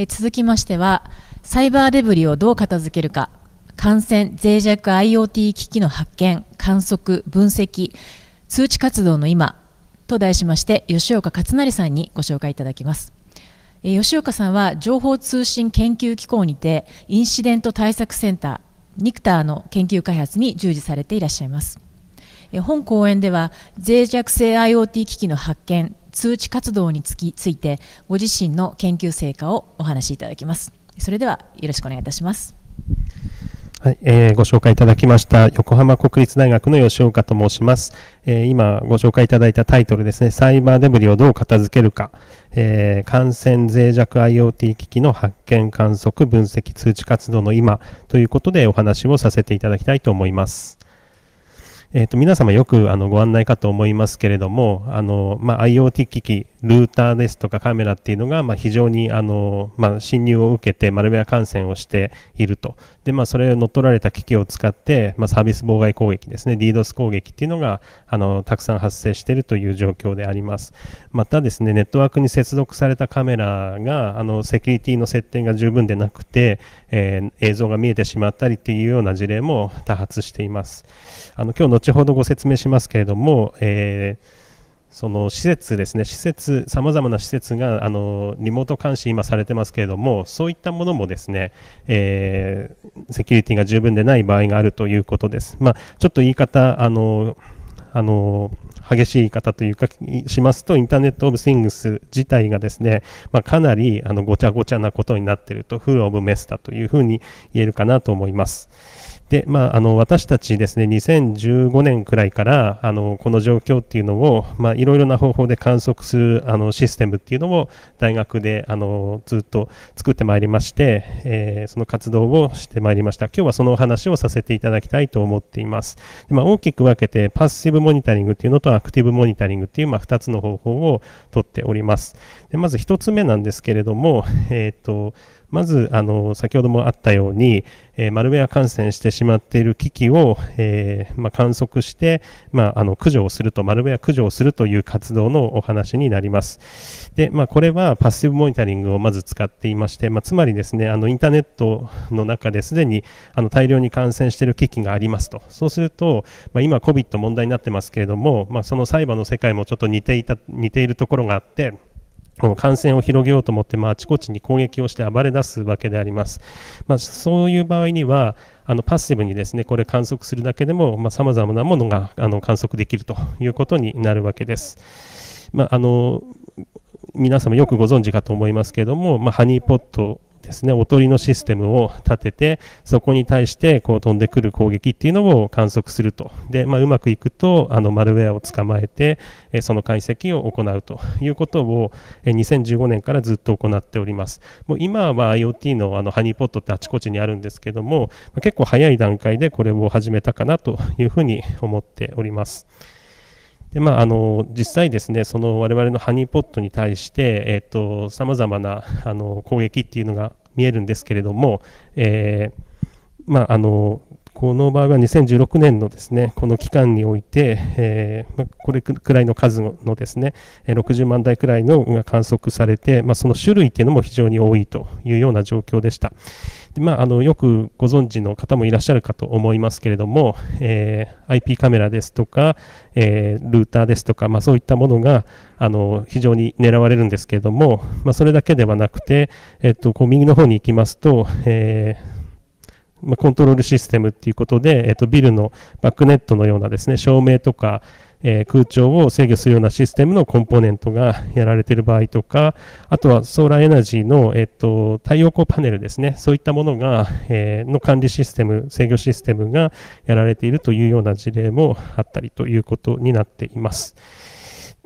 え続きましては、サイバーデブリをどう片付けるか、感染、脆弱 IoT 機器の発見、観測、分析、通知活動の今と題しまして、吉岡勝成さんにご紹介いただきます。吉岡さんは情報通信研究機構にてインシデント対策センターニクターの研究開発に従事されていらっしゃいます本講演では脆弱性 IoT 機器の発見通知活動につきついてご自身の研究成果をお話しいただきますそれではよろしくお願いいたしますはいえー、ご紹介いただきました横浜国立大学の吉岡と申します、えー、今ご紹介いただいたタイトルですねサイバーデブリをどう片付けるか、えー、感染脆弱 IoT 機器の発見観測分析通知活動の今ということでお話をさせていただきたいと思いますえっ、ー、と、皆様よくあのご案内かと思いますけれども、あの、まあ、IoT 機器ルーターですとかカメラっていうのが、まあ、非常にあの、まあ、侵入を受けてマルウェア感染をしていると。で、まあ、それを乗っ取られた機器を使って、まあ、サービス妨害攻撃ですね、DDoS 攻撃っていうのが、あの、たくさん発生しているという状況であります。またですね、ネットワークに接続されたカメラが、あの、セキュリティの設定が十分でなくて、えー、映像が見えてしまったりっていうような事例も多発しています。あの、今日後ほどご説明しますけれども、えーその施設ですね、施設、さまざまな施設があのリモート監視、今されてますけれども、そういったものもですね、えー、セキュリティが十分でない場合があるということです。まあ、ちょっと言い方、あのあの激しい言い方というか、しますと、インターネット・オブ・シングス自体がですね、まあ、かなりあのごちゃごちゃなことになっていると、フル・オブ・メスだというふうに言えるかなと思います。で、まあ、あの、私たちですね、2015年くらいから、あの、この状況っていうのを、まあ、いろいろな方法で観測する、あの、システムっていうのを、大学で、あの、ずっと作ってまいりまして、えー、その活動をしてまいりました。今日はそのお話をさせていただきたいと思っています。でまあ、大きく分けて、パッシブモニタリングっていうのと、アクティブモニタリングっていう、まあ、2つの方法をとっております。でまず1つ目なんですけれども、えっ、ー、と、まず、あの、先ほどもあったように、えー、マルウェア感染してしまっている機器を、えー、まあ、観測して、まあ、あの、駆除をすると、マルウェア駆除をするという活動のお話になります。で、まあ、これはパッシブモニタリングをまず使っていまして、まあ、つまりですね、あの、インターネットの中ですでに、あの、大量に感染している機器がありますと。そうすると、まあ、今、COVID 問題になってますけれども、まあ、その裁判の世界もちょっと似ていた、似ているところがあって、感染を広げようと思って、まあ、あちこちに攻撃をして暴れ出すわけであります。まあ、そういう場合には、あのパッシブにですね、これ観測するだけでも、さまざ、まなものがあの観測できるということになるわけです。まあ、あの皆様よくご存知かと思いますけれども、まあ、ハニーポットですね、おとりのシステムを立てて、そこに対してこう飛んでくる攻撃っていうのを観測すると。で、まあ、うまくいくと、あの、マルウェアを捕まえて、えその解析を行うということを、え2015年からずっと行っております。もう今は IoT のあの、ハニーポットってあちこちにあるんですけども、結構早い段階でこれを始めたかなというふうに思っております。でまあ、あの実際ですね、その我々のハニーポットに対して、さまざまなあの攻撃っていうのが見えるんですけれども、えー、まあ、あの、この場合は2016年のですね、この期間において、えー、これくらいの数のですね、60万台くらいのが観測されて、まあ、その種類っていうのも非常に多いというような状況でした。でまあ、あのよくご存知の方もいらっしゃるかと思いますけれども、えー、IP カメラですとか、えー、ルーターですとか、まあ、そういったものがあの非常に狙われるんですけれども、まあ、それだけではなくて、えっと、こう右の方に行きますと、えーまコントロールシステムっていうことで、えっと、ビルのバックネットのようなですね照明とか、えー、空調を制御するようなシステムのコンポーネントがやられている場合とか、あとはソーラーエナジーの、えっと、太陽光パネルですね、そういったものが、えー、の管理システム、制御システムがやられているというような事例もあったりということになっています。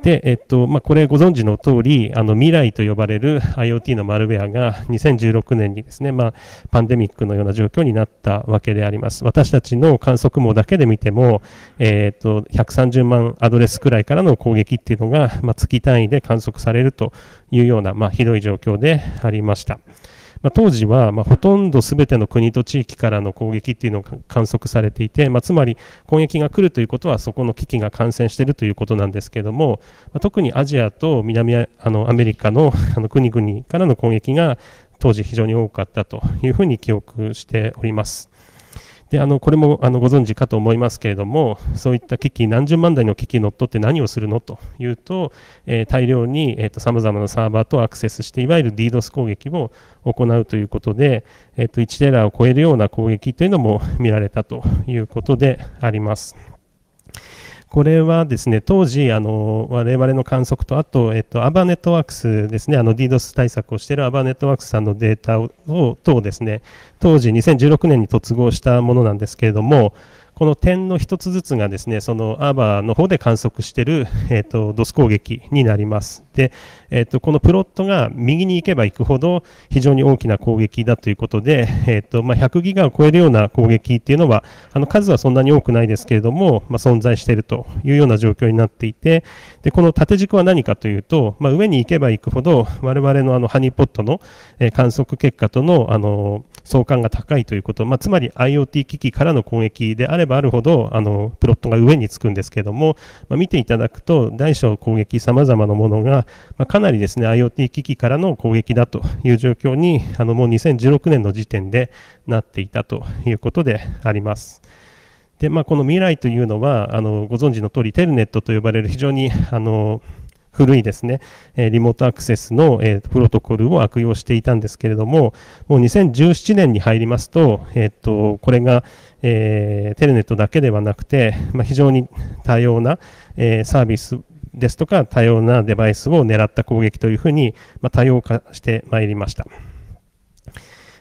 で、えっと、まあ、これご存知の通り、あの、未来と呼ばれる IoT のマルウェアが2016年にですね、まあ、パンデミックのような状況になったわけであります。私たちの観測網だけで見ても、えっと、130万アドレスくらいからの攻撃っていうのが、まあ、月単位で観測されるというような、まあ、ひどい状況でありました。まあ、当時は、まほとんど全ての国と地域からの攻撃っていうのが観測されていて、まあ、つまり攻撃が来るということはそこの危機が感染しているということなんですけども、ま特にアジアと南あのアメリカの あの国々からの攻撃が当時非常に多かったというふうに記憶しております。であのこれもあのご存知かと思いますけれどもそういった機器何十万台の機器乗っ取って何をするのというと、えー、大量にさまざまなサーバーとアクセスしていわゆる DDoS 攻撃を行うということで、えー、と1テラを超えるような攻撃というのも見られたということであります。これはですね、当時、あの、我々の観測と、あと、えっと、アバネットワークスですね、あの、DDoS 対策をしているアバネットワークスさんのデータを、とですね、当時2016年に突合したものなんですけれども、この点の1つずつがですね、そのアーバーの方で観測している、えっ、ー、と、ドス攻撃になります。で、えっ、ー、と、このプロットが右に行けば行くほど非常に大きな攻撃だということで、えっ、ー、と、まあ、100ギガを超えるような攻撃っていうのは、あの、数はそんなに多くないですけれども、まあ、存在しているというような状況になっていて、で、この縦軸は何かというと、まあ、上に行けば行くほど、我々のあの、ハニーポットの、え観測結果との、あの、相関が高いということ、まあ、つまり IoT 機器からの攻撃であれば、ばあるほど、あの、プロットが上につくんですけども、まあ、見ていただくと、大小攻撃様々なものが、まあ、かなりですね、IoT 機器からの攻撃だという状況に、あの、もう2016年の時点でなっていたということであります。で、まあ、この未来というのは、あの、ご存知の通り、テルネットと呼ばれる非常に、あの、古いですね、えリモートアクセスの、えプロトコルを悪用していたんですけれども、もう2017年に入りますと、えっと、これが、えー、テレネットだけではなくて、まあ、非常に多様な、えサービスですとか、多様なデバイスを狙った攻撃というふうに、まあ、多様化してまいりました。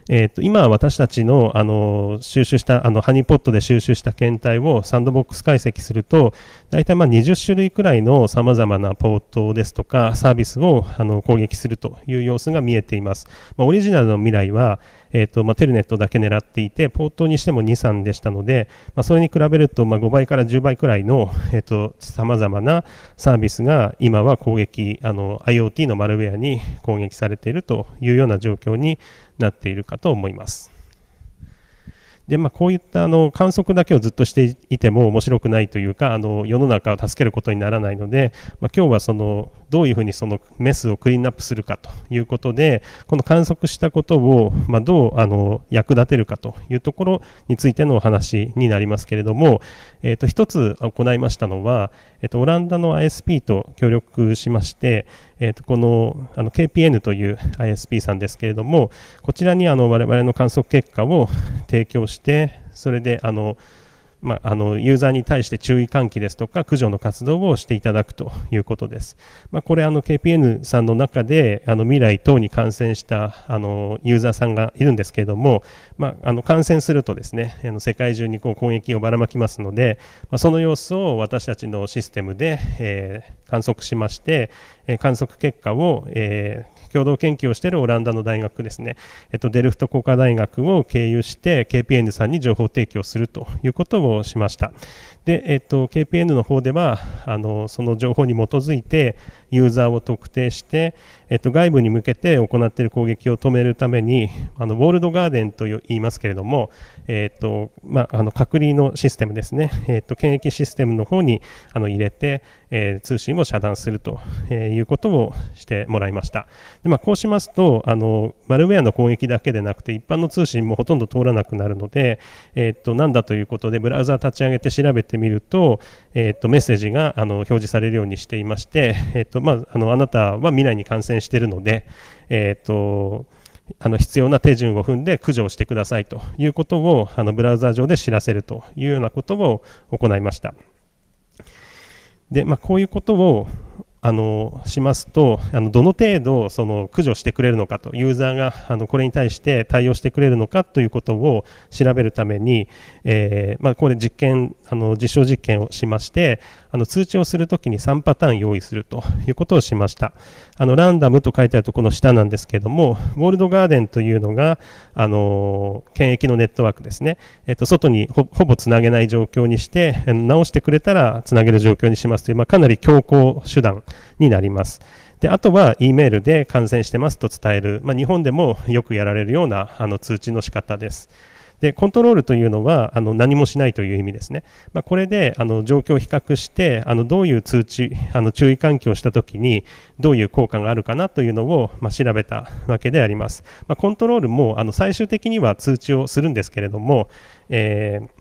えっ、ー、と、今私たちの、あの、収集した、あの、ハニーポットで収集した検体をサンドボックス解析すると、大体まあ20種類くらいの様々なポートですとか、サービスを、あの、攻撃するという様子が見えています。まあ、オリジナルの未来は、えっ、ー、と、まあ、テルネットだけ狙っていて、ポートにしても2、3でしたので、まあ、それに比べると、まあ、5倍から10倍くらいの、えっ、ー、と、様々なサービスが今は攻撃、あの、IoT のマルウェアに攻撃されているというような状況になっているかと思います。でまあ、こういったあの観測だけをずっとしていても面白くないというかあの世の中を助けることにならないので、まあ、今日はそのどういうふうにそのメスをクリーンアップするかということでこの観測したことを、まあ、どうあの役立てるかというところについてのお話になりますけれども、えー、と一つ行いましたのは、えー、とオランダの ISP と協力しまして、えー、とこのあの KPN という ISP さんですけれども、こちらにあの我々の観測結果を提供して、それであの、まあ、あの、ユーザーに対して注意喚起ですとか、駆除の活動をしていただくということです。まあ、これ、あの、KPN さんの中で、あの、未来等に感染した、あの、ユーザーさんがいるんですけれども、まあ、あの、感染するとですね、あの、世界中にこう、攻撃をばらまきますので、まあ、その様子を私たちのシステムで、えー、観測しまして、えー、観測結果を、えー、共同研究をしているオランダの大学ですね、えっと、デルフト工科大学を経由して KPN さんに情報提供するということをしました。で、えっと、KPN の方では、あの、その情報に基づいてユーザーを特定して、えっと、外部に向けて行っている攻撃を止めるために、あの、ウォールドガーデンと言いますけれども、えっと、まあ、あの、隔離のシステムですね、えっと、検疫システムの方に、あの、入れて、えー、通信を遮断すると、えいうことをしてもらいました。でまあ、こうしますと、あの、マルウェアの攻撃だけでなくて、一般の通信もほとんど通らなくなるので、えっと、なんだということで、ブラウザ立ち上げて調べてみると、えっと、メッセージがあの表示されるようにしていまして、えっとまあ、あのあなたは未来に感染しているので、えっと、あの必要な手順を踏んで駆除をしてくださいということをあのブラウザー上で知らせるというようなことを行いました。で、まあ、こういうことをあのしますとあのどの程度その駆除してくれるのかとユーザーがあのこれに対して対応してくれるのかということを調べるために、えー、まあ、これ実験あの実証実験をしましてあの通知をするときに3パターン用意するということをしましたあのランダムと書いてあるとこの下なんですけどもウォールドガーデンというのがあの検疫のネットワークですね、えっと、外にほぼつなげない状況にして直してくれたらつなげる状況にしますという、まあ、かなり強硬手段になります。で、あとは E メールで感染してますと伝える、まあ、日本でもよくやられるようなあの通知の仕方です。で、コントロールというのは、あの、何もしないという意味ですね。まあ、これで、あの、状況を比較して、あの、どういう通知、あの、注意喚起をしたときに、どういう効果があるかなというのを、まあ、調べたわけであります。まあ、コントロールも、あの、最終的には通知をするんですけれども、えー、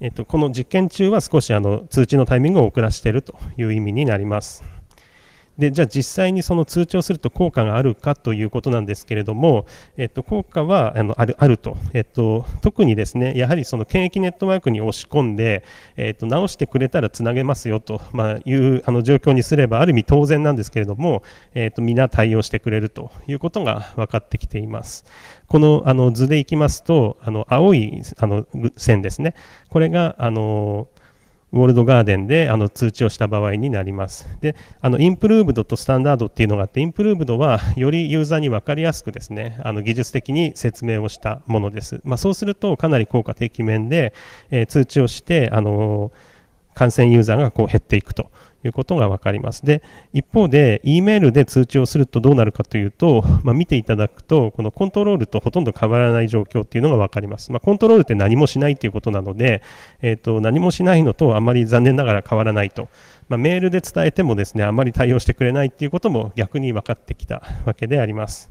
えっと、この実験中は少しあの通知のタイミングを遅らしているという意味になります。でじゃあ実際にその通知をすると効果があるかということなんですけれども、えっと、効果はあのあるあると、えっと、特にですねやはりその検疫ネットワークに押し込んで、えっと、直してくれたらつなげますよと、まあ、いうあの状況にすればある意味当然なんですけれども、えっと、皆対応してくれるということが分かってきています。このあの図でいきますとあの青いあの線ですねこれがあのウォールドガーデンであの通知をした場合になります。で、あのインプルーブドとスタンダードっていうのがあって、インプルーブドはよりユーザーに分かりやすくですね、あの技術的に説明をしたものです。まあ、そうするとかなり効果的面で、えー、通知をして、あの感染ユーザーがこう減っていくと。いうことがわかります。で、一方で、E メールで通知をするとどうなるかというと、まあ、見ていただくと、このコントロールとほとんど変わらない状況っていうのがわかります。まあ、コントロールって何もしないということなので、えっ、ー、と、何もしないのとあまり残念ながら変わらないと。まあ、メールで伝えてもですね、あまり対応してくれないっていうことも逆に分かってきたわけであります。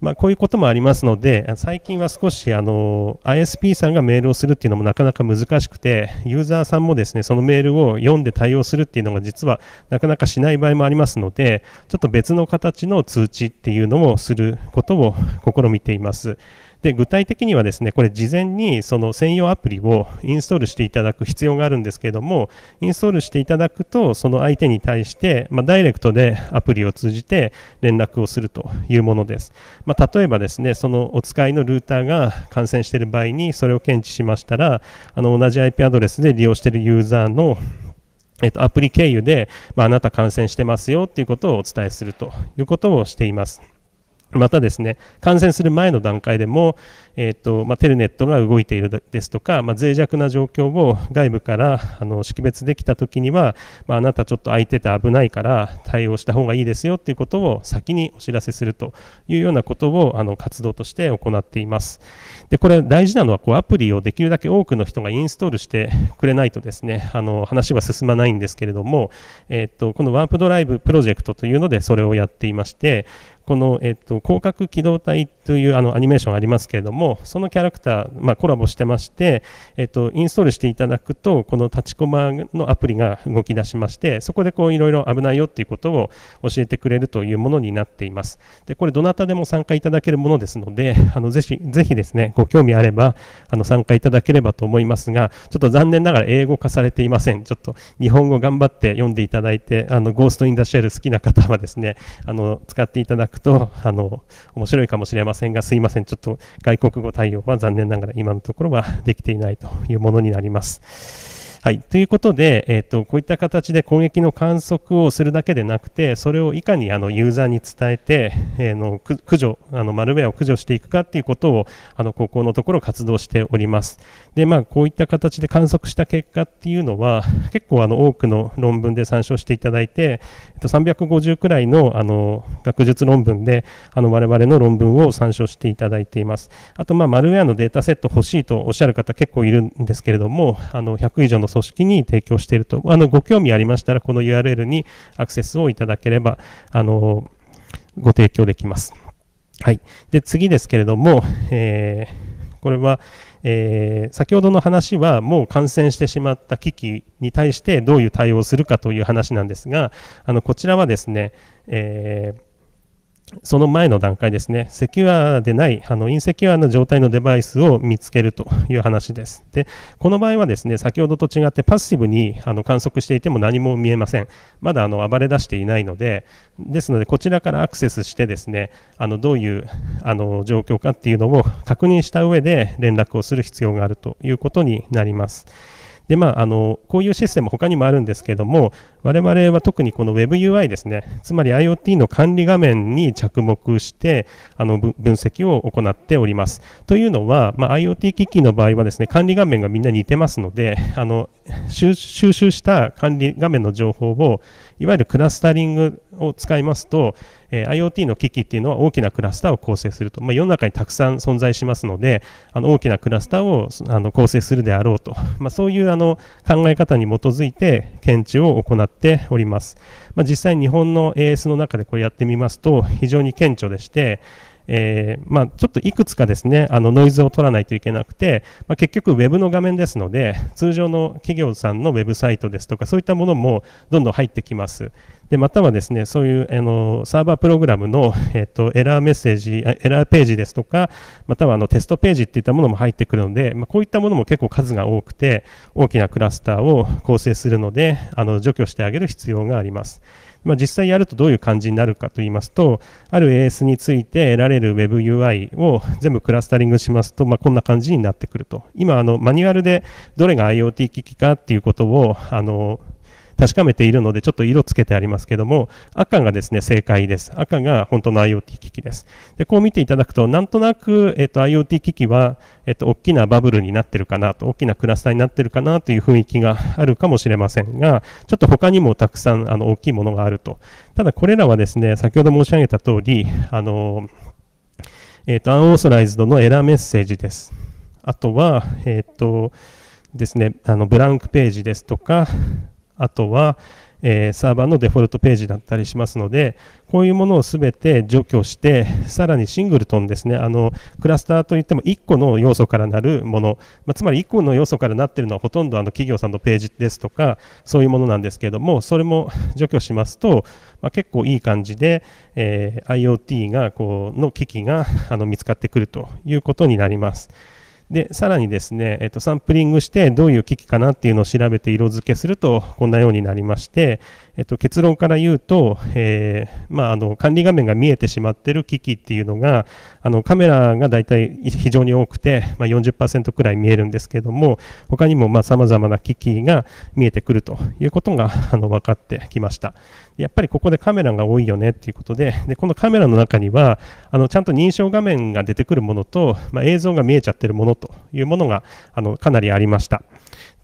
まあ、こういうこともありますので、最近は少しあの ISP さんがメールをするっていうのもなかなか難しくて、ユーザーさんもですね、そのメールを読んで対応するっていうのが実はなかなかしない場合もありますので、ちょっと別の形の通知っていうのもすることを試みています。で、具体的にはですね、これ事前にその専用アプリをインストールしていただく必要があるんですけれども、インストールしていただくと、その相手に対して、まあ、ダイレクトでアプリを通じて連絡をするというものです。まあ、例えばですね、そのお使いのルーターが感染している場合に、それを検知しましたら、あの同じ IP アドレスで利用しているユーザーのえっと、アプリ経由で、まあ、あなた感染してますよっていうことをお伝えするということをしています。またですね、感染する前の段階でも、えーとまあ、テルネットが動いているですとか、まあ、脆弱な状況を外部からあの識別できたときには、まあ、あなたちょっと空いてて危ないから対応した方がいいですよっていうことを先にお知らせするというようなことをあの活動として行っています。で、これ大事なのはこうアプリをできるだけ多くの人がインストールしてくれないとですね、あの話は進まないんですけれども、えーとこのワープドライブプロジェクトというのでそれをやっていまして、この、えっと、広角機動隊というあのアニメーションありますけれども、そのキャラクター、まあ、コラボしてまして、えっと、インストールしていただくと、この立ちコマのアプリが動き出しまして、そこでこういろいろ危ないよっていうことを教えてくれるというものになっています。で、これどなたでも参加いただけるものですので、あの、ぜひ、ぜひですね、ご興味あれば、あの、参加いただければと思いますが、ちょっと残念ながら英語化されていません。ちょっと日本語頑張って読んでいただいて、あの、ゴーストインダシェル好きな方はですね、あの、使っていただくくと、あの、面白いかもしれませんが、すいません。ちょっと外国語対応は残念ながら今のところはできていないというものになります。はい。ということで、えっ、ー、と、こういった形で攻撃の観測をするだけでなくて、それをいかにあのユーザーに伝えて、えー、の駆除、あの、マルウェアを駆除していくかっていうことを、あの、高校のところ活動しております。で、まあ、こういった形で観測した結果っていうのは、結構あの、多くの論文で参照していただいて、えっと、350くらいの、あの、学術論文で、あの、我々の論文を参照していただいています。あと、まあ、マルウェアのデータセット欲しいとおっしゃる方結構いるんですけれども、あの、100以上の組織に提供していると。あの、ご興味ありましたら、この URL にアクセスをいただければ、あの、ご提供できます。はい。で、次ですけれども、えー、これは、えー、先ほどの話はもう感染してしまった危機に対してどういう対応をするかという話なんですが、あの、こちらはですね、えーその前の段階ですね、セキュアでない、あの、インセキュアの状態のデバイスを見つけるという話です。で、この場合はですね、先ほどと違ってパッシブにあの観測していても何も見えません。まだあの暴れ出していないので、ですので、こちらからアクセスしてですね、あの、どういうあの状況かっていうのを確認した上で連絡をする必要があるということになります。で、まあ、あの、こういうシステム他にもあるんですけども、我々は特にこの WebUI ですね、つまり IoT の管理画面に着目して、あの、分析を行っております。というのは、まあ、IoT 機器の場合はですね、管理画面がみんな似てますので、あの、収集した管理画面の情報を、いわゆるクラスタリングを使いますと、えー、IoT の機器っていうのは大きなクラスターを構成すると、まあ、世の中にたくさん存在しますので、あの大きなクラスターをあの構成するであろうと、まあ、そういうあの考え方に基づいて検知を行っております。まあ、実際日本の AS の中でこれやってみますと、非常に顕著でして、えー、まあ、ちょっといくつかですね、あのノイズを取らないといけなくて、まあ、結局 Web の画面ですので、通常の企業さんのウェブサイトですとか、そういったものもどんどん入ってきます。で、またはですね、そういうあのサーバープログラムの、えっと、エラーメッセージ、エラーページですとか、またはあのテストページっていったものも入ってくるので、まあ、こういったものも結構数が多くて、大きなクラスターを構成するので、あの除去してあげる必要があります。まあ、実際やるとどういう感じになるかと言いますと、ある AS について得られる WebUI を全部クラスタリングしますと、まあ、こんな感じになってくると。今、あの、マニュアルでどれが IoT 機器かっていうことを、あの、確かめているので、ちょっと色つけてありますけども、赤がですね、正解です。赤が本当の IoT 機器です。で、こう見ていただくと、なんとなく、えっ、と、IoT 機器は、えっ、と、大きなバブルになってるかなと、大きなクラスターになってるかなという雰囲気があるかもしれませんが、ちょっと他にもたくさん、あの、大きいものがあると。ただ、これらはですね、先ほど申し上げた通り、あの、えっ、と、アンオーソライズドのエラーメッセージです。あとは、えっ、と、ですね、あのブランクページですとか、あとは、えー、サーバーのデフォルトページだったりしますので、こういうものをすべて除去して、さらにシングルトンですね、あの、クラスターといっても1個の要素からなるもの、まあ、つまり1個の要素からなってるのはほとんどあの企業さんのページですとか、そういうものなんですけれども、それも除去しますと、まあ、結構いい感じで、えー、IoT が、こう、の機器が、あの、見つかってくるということになります。で、さらにですね、えっと、サンプリングしてどういう機器かなっていうのを調べて色付けすると、こんなようになりまして、えっと、結論から言うと、えー、まあ、あの、管理画面が見えてしまってる機器っていうのが、あの、カメラが大体非常に多くて、まあ、40%くらい見えるんですけども、他にも、ま様々な機器が見えてくるということが、あの、分かってきました。やっぱりここでカメラが多いよねっていうことで、で、このカメラの中には、あの、ちゃんと認証画面が出てくるものと、まあ、映像が見えちゃってるものというものが、あの、かなりありました。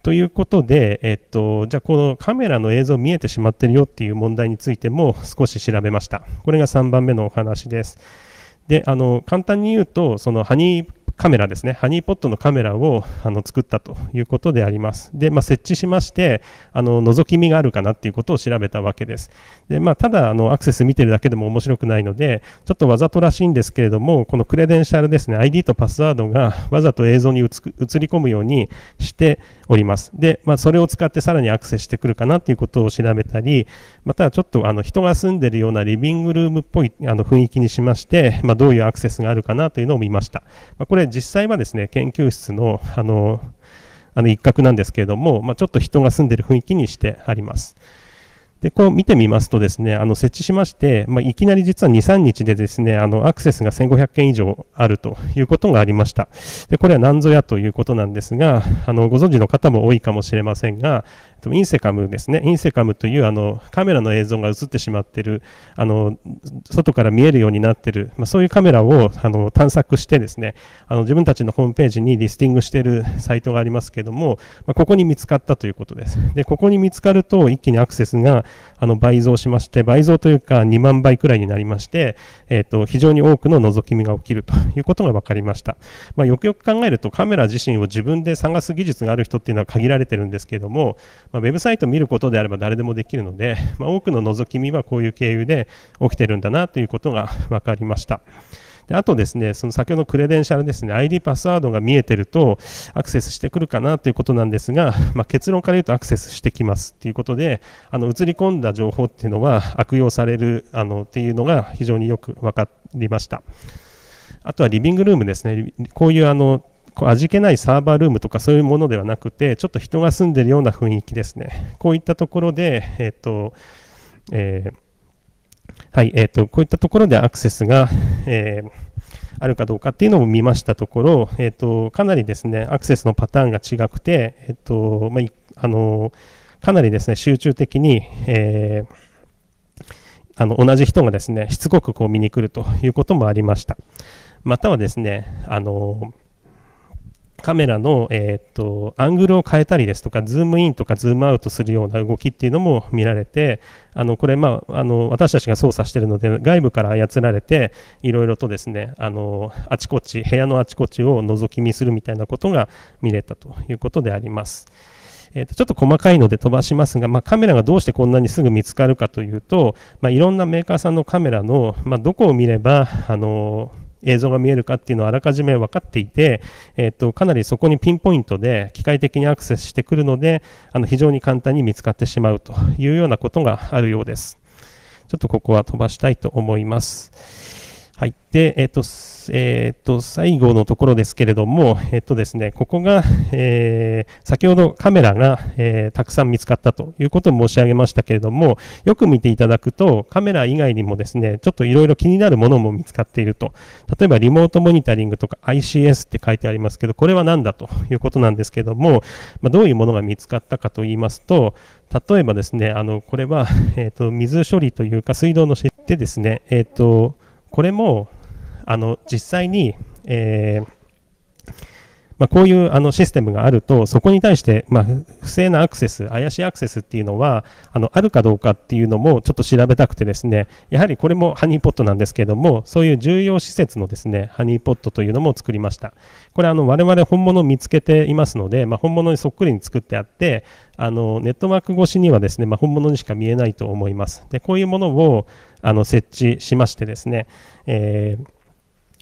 ということで、えっと、じゃあこのカメラの映像見えてしまってるよっていう問題についても少し調べました。これが3番目のお話です。で、あの、簡単に言うと、そのハニーカメラですね、ハニーポットのカメラをあの作ったということであります。で、まあ、設置しまして、あの覗き見があるかなっていうことを調べたわけです。で、まあ、ただあのアクセス見てるだけでも面白くないので、ちょっとわざとらしいんですけれども、このクレデンシャルですね、ID とパスワードがわざと映像に映り込むようにして、おります。で、まあ、それを使ってさらにアクセスしてくるかなということを調べたり、またちょっとあの人が住んでるようなリビングルームっぽいあの雰囲気にしまして、まあ、どういうアクセスがあるかなというのを見ました。まあ、これ実際はですね、研究室のあの、あの一角なんですけれども、まあ、ちょっと人が住んでる雰囲気にしてあります。で、こう見てみますとですね、あの、設置しまして、まあ、いきなり実は2、3日でですね、あの、アクセスが1500件以上あるということがありました。で、これは何ぞやということなんですが、あの、ご存知の方も多いかもしれませんが、インセカムですね、インセカムというあのカメラの映像が映ってしまっているあの、外から見えるようになっている、まあ、そういうカメラをあの探索してですね、あの自分たちのホームページにリスティングしているサイトがありますけれども、まあ、ここに見つかったということです。で、ここに見つかると一気にアクセスがあの倍増しまして、倍増というか2万倍くらいになりまして、えっと、と非常に多くの覗き見が起きるということが分かりました。まあ、よくよく考えるとカメラ自身を自分で探す技術がある人っていうのは限られてるんですけれども、まあ、ウェブサイトを見ることであれば誰でもできるので、まあ、多くの覗き見はこういう経由で起きてるんだなということが分かりました。であとですね、その先ほどのクレデンシャルですね、ID パスワードが見えてるとアクセスしてくるかなということなんですが、まあ、結論から言うとアクセスしてきますということで、あの映り込んだ情報っていうのは悪用されるあのっていうのが非常によく分かりました。あとはリビングルームですね。こういうあのこう味気ないサーバールームとかそういうものではなくて、ちょっと人が住んでるような雰囲気ですね。こういったところで、えっ、と、えー、はい、えっ、と、こういったところでアクセスが、えー、あるかどうかっていうのを見ましたところ、えっ、ー、と、かなりですね、アクセスのパターンが違くて、えっ、と、まあ、あの、かなりですね、集中的に、えあの、同じ人がですね、しつこくこう見に来るということもありました。またはですね、あの、カメラの、えっとアングルを変えたりですとか、ズームインとかズームアウトするような動きっていうのも見られて、あのこれ、まああの、私たちが操作しているので、外部から操られて、いろいろとですねあのあちこち、部屋のあちこちを覗き見するみたいなことが見れたということであります。えっとちょっと細かいので飛ばしますが、まあ、カメラがどうしてこんなにすぐ見つかるかというと、まあ、いろんなメーカーさんのカメラの、まあ、どこを見れば、あの映像が見えるかっていうのはあらかじめ分かっていて、えっと、かなりそこにピンポイントで機械的にアクセスしてくるので、あの非常に簡単に見つかってしまうというようなことがあるようです。ちょっとここは飛ばしたいと思います。はい。で、えっ、ー、と、えっ、ー、と、最後のところですけれども、えっ、ー、とですね、ここが、えー、先ほどカメラが、えたくさん見つかったということを申し上げましたけれども、よく見ていただくと、カメラ以外にもですね、ちょっといろいろ気になるものも見つかっていると。例えば、リモートモニタリングとか ICS って書いてありますけど、これは何だということなんですけれども、まあ、どういうものが見つかったかと言いますと、例えばですね、あの、これは、えっ、と、水処理というか、水道の設定ですね、えっ、と、これもあの実際に、えーまあ、こういうあのシステムがあると、そこに対して、まあ、不正なアクセス、怪しいアクセスっていうのはあのあるかどうかっていうのもちょっと調べたくてですね、やはりこれもハニーポットなんですけれども、そういう重要施設のですねハニーポットというのも作りました。これ、あの我々本物を見つけていますので、まあ、本物にそっくりに作ってあって、あのネットワーク越しにはですね、ま本物にしか見えないと思います。でこういうものをあの設置しましてですね、えー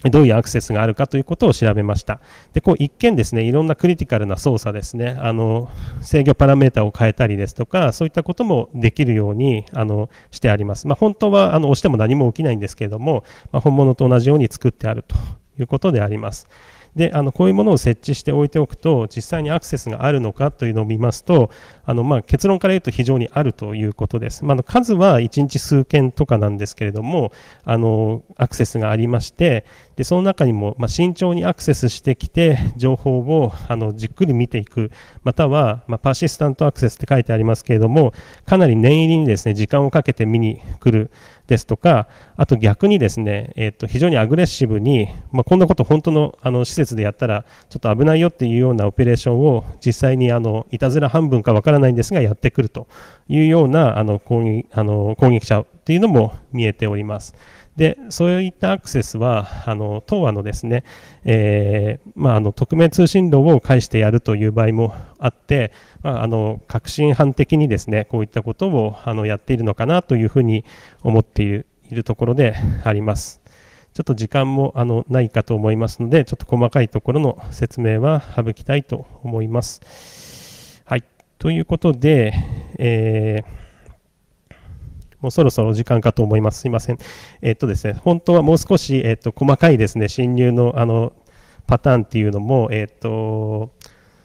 どういうアクセスがあるかということを調べました。で、こう一見ですね、いろんなクリティカルな操作ですね、あの、制御パラメータを変えたりですとか、そういったこともできるように、あの、してあります。まあ、本当は、あの、押しても何も起きないんですけれども、まあ、本物と同じように作ってあるということであります。であのこういうものを設置しておいておくと実際にアクセスがあるのかというのを見ますとあの、まあ、結論から言うと非常にあるということです、まあ、数は1日数件とかなんですけれどもあのアクセスがありましてでその中にも、まあ、慎重にアクセスしてきて情報をあのじっくり見ていくまたは、まあ、パーシスタントアクセスって書いてありますけれどもかなり念入りにですね時間をかけて見に来るですとか、あと逆にですね、えー、と非常にアグレッシブに、まあ、こんなこと本当のあの施設でやったらちょっと危ないよっていうようなオペレーションを実際にあのいたずら半分かわからないんですがやってくるというようなあの攻撃あの攻撃者っていうのも見えております。で、そういったアクセスは、あの、当話のですね、えー、まあ、あの、匿名通信路を介してやるという場合もあって、まあ、あの、革新犯的にですね、こういったことを、あの、やっているのかなというふうに思っているいるところであります。ちょっと時間も、あの、ないかと思いますので、ちょっと細かいところの説明は省きたいと思います。はい。ということで、えーもうそろそろ時間かと思います。すいません。えっとですね、本当はもう少し、えっと、細かいですね、侵入の、あの、パターンっていうのも、えっと、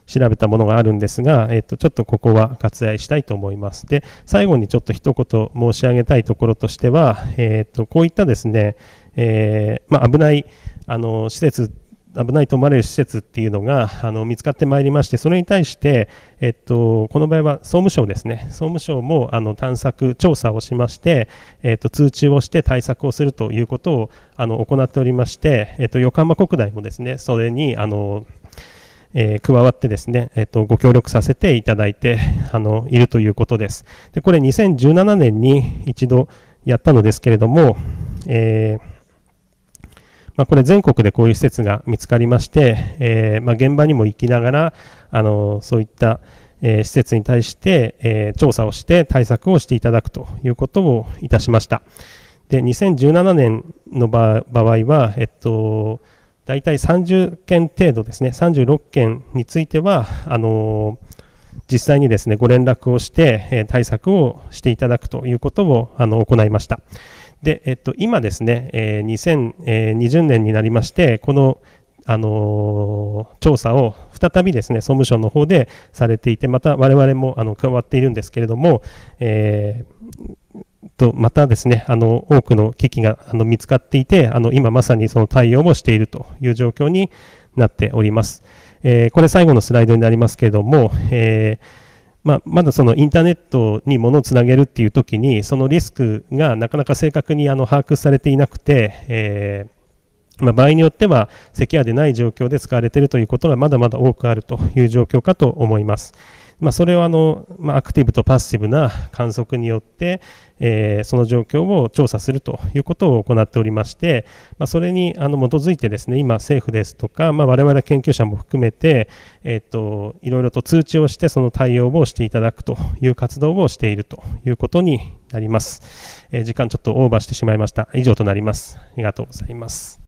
調べたものがあるんですが、えっと、ちょっとここは割愛したいと思います。で、最後にちょっと一言申し上げたいところとしては、えっと、こういったですね、えー、まあ、危ない、あの、施設危ないと思われる施設っていうのがあの見つかってまいりまして、それに対して、えっと、この場合は総務省ですね、総務省もあの探索、調査をしまして、えっと、通知をして対策をするということをあの行っておりまして、えっと、横浜国大もですね、それにあの、えー、加わってですね、えっと、ご協力させていただいてあのいるということです。でこれ、2017年に一度やったのですけれども、えーまあ、これ全国でこういう施設が見つかりまして、えー、まあ、現場にも行きながら、あのそういった、えー、施設に対して、えー、調査をして対策をしていただくということをいたしました。で、2017年の場合は、えっと、大体30件程度ですね、36件については、あの実際にですね、ご連絡をして、え対策をしていただくということを、あの、行いました。で、えっと、今ですね、えー、2020年になりまして、この、あのー、調査を再びですね、総務省の方でされていて、また我々もあの加わっているんですけれども、えーと、またですね、あの、多くの機器があの見つかっていて、あの、今まさにその対応もしているという状況になっております。えー、これ最後のスライドになりますけれども、えーまあ、まだそのインターネットにものをつなげるっていう時に、そのリスクがなかなか正確にあの把握されていなくて、えー、まあ、場合によっては、セキュアでない状況で使われているということがまだまだ多くあるという状況かと思います。まあ、それをあの、まあ、アクティブとパッシブな観測によって、えー、その状況を調査するということを行っておりまして、まあ、それにあの基づいてですね、今政府ですとか、まあ、我々研究者も含めて、えっ、ー、と、いろいろと通知をしてその対応をしていただくという活動をしているということになります。えー、時間ちょっとオーバーしてしまいました。以上となります。ありがとうございます。